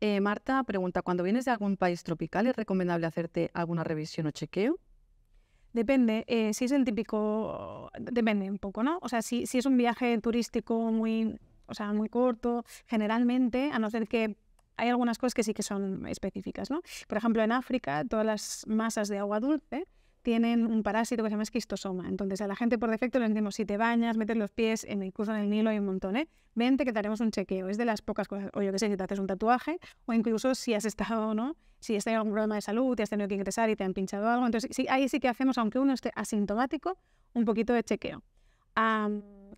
Eh, Marta pregunta, cuando vienes de algún país tropical, ¿es recomendable hacerte alguna revisión o chequeo? Depende, eh, si es el típico, depende un poco, ¿no? O sea, si, es un viaje turístico muy, sea, muy corto, generalmente, a no ser que hay algunas cosas que sí que son específicas, ¿no? Por ejemplo, en África, todas las masas de agua dulce tienen un parásito que se llama esquistosoma. Entonces a la gente por defecto les decimos, si te bañas, metes los pies, en incluso en el Nilo hay un montón, ¿eh? vente que te haremos un chequeo. Es de las pocas cosas, o yo qué sé, si te haces un tatuaje, o incluso si has estado, ¿no? Si has tenido algún problema de salud, te has tenido que ingresar y te han pinchado algo. Entonces sí, ahí sí que hacemos, aunque uno esté asintomático, un poquito de chequeo.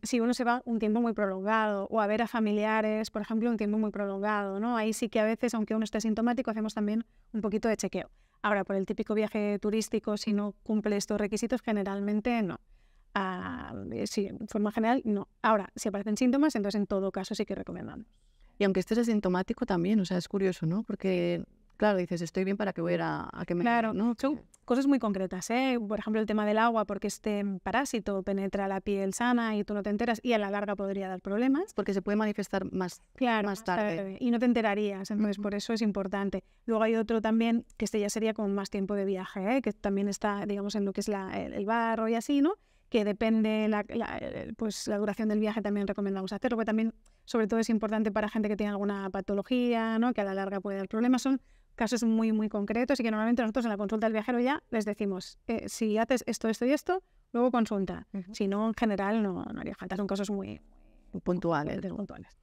si uno se va un tiempo muy prolongado o a ver a familiares, por ejemplo, un tiempo muy prolongado, ¿no? Ahí sí que a veces, aunque uno esté asintomático, hacemos también un poquito de chequeo. Ahora, por el típico viaje turístico, si no cumple estos requisitos, generalmente no. Ah, eh, sí, en forma general, no. Ahora, si aparecen síntomas, entonces en todo caso sí que recomendamos. Y aunque estés asintomático también, o sea, es curioso, ¿no? Porque Claro, dices, estoy bien para que voy a que me... Claro, ¿no? son eh. cosas muy concretas, ¿eh? Por ejemplo, el tema del agua, porque este parásito penetra la piel sana y tú no te enteras y a la larga podría dar problemas. Porque se puede manifestar más, más tarde. y no te enterarías, entonces por eso es importante. Luego hay otro también, que este ya sería con más tiempo de viaje, ¿eh? que también está, digamos, en lo que es el, barro y así, ¿no? que depende la, pues la duración del viaje también recomendamos hacerlo, porque también sobre todo es importante para gente que tiene alguna patología, ¿no? que a la larga puede dar problemas. Son casos muy, muy concretos y que normalmente nosotros en la consulta del viajero ya les decimos, eh, si haces esto, esto y esto, luego consulta. Si no, en general no, no haría falta, son casos muy, puntuales. puntuales.